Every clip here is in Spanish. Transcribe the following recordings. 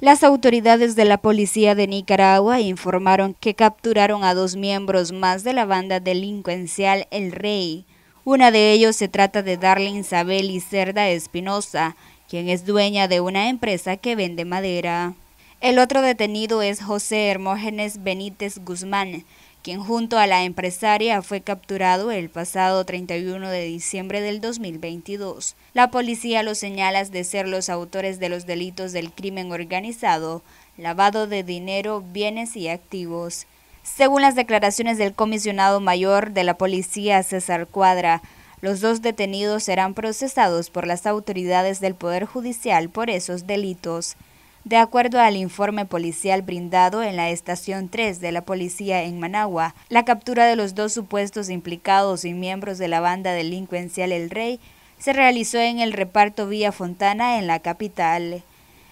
Las autoridades de la policía de Nicaragua informaron que capturaron a dos miembros más de la banda delincuencial El Rey. Una de ellos se trata de Darlene Isabel y Cerda Espinosa, quien es dueña de una empresa que vende madera. El otro detenido es José Hermógenes Benítez Guzmán, quien junto a la empresaria fue capturado el pasado 31 de diciembre del 2022. La policía los señala de ser los autores de los delitos del crimen organizado, lavado de dinero, bienes y activos. Según las declaraciones del comisionado mayor de la policía, César Cuadra, los dos detenidos serán procesados por las autoridades del Poder Judicial por esos delitos. De acuerdo al informe policial brindado en la estación 3 de la policía en Managua, la captura de los dos supuestos implicados y miembros de la banda delincuencial El Rey se realizó en el reparto Vía Fontana en la capital.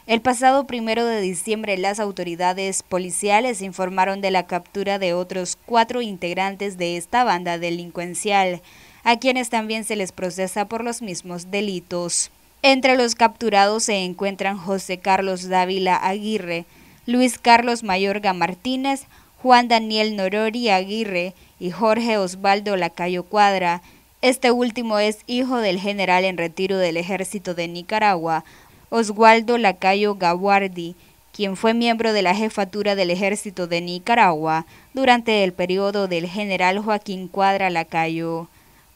El pasado primero de diciembre, las autoridades policiales informaron de la captura de otros cuatro integrantes de esta banda delincuencial, a quienes también se les procesa por los mismos delitos. Entre los capturados se encuentran José Carlos Dávila Aguirre, Luis Carlos Mayorga Martínez, Juan Daniel Norori Aguirre y Jorge Osvaldo Lacayo Cuadra. Este último es hijo del general en retiro del ejército de Nicaragua, Oswaldo Lacayo Gaguardi, quien fue miembro de la jefatura del ejército de Nicaragua durante el periodo del general Joaquín Cuadra Lacayo.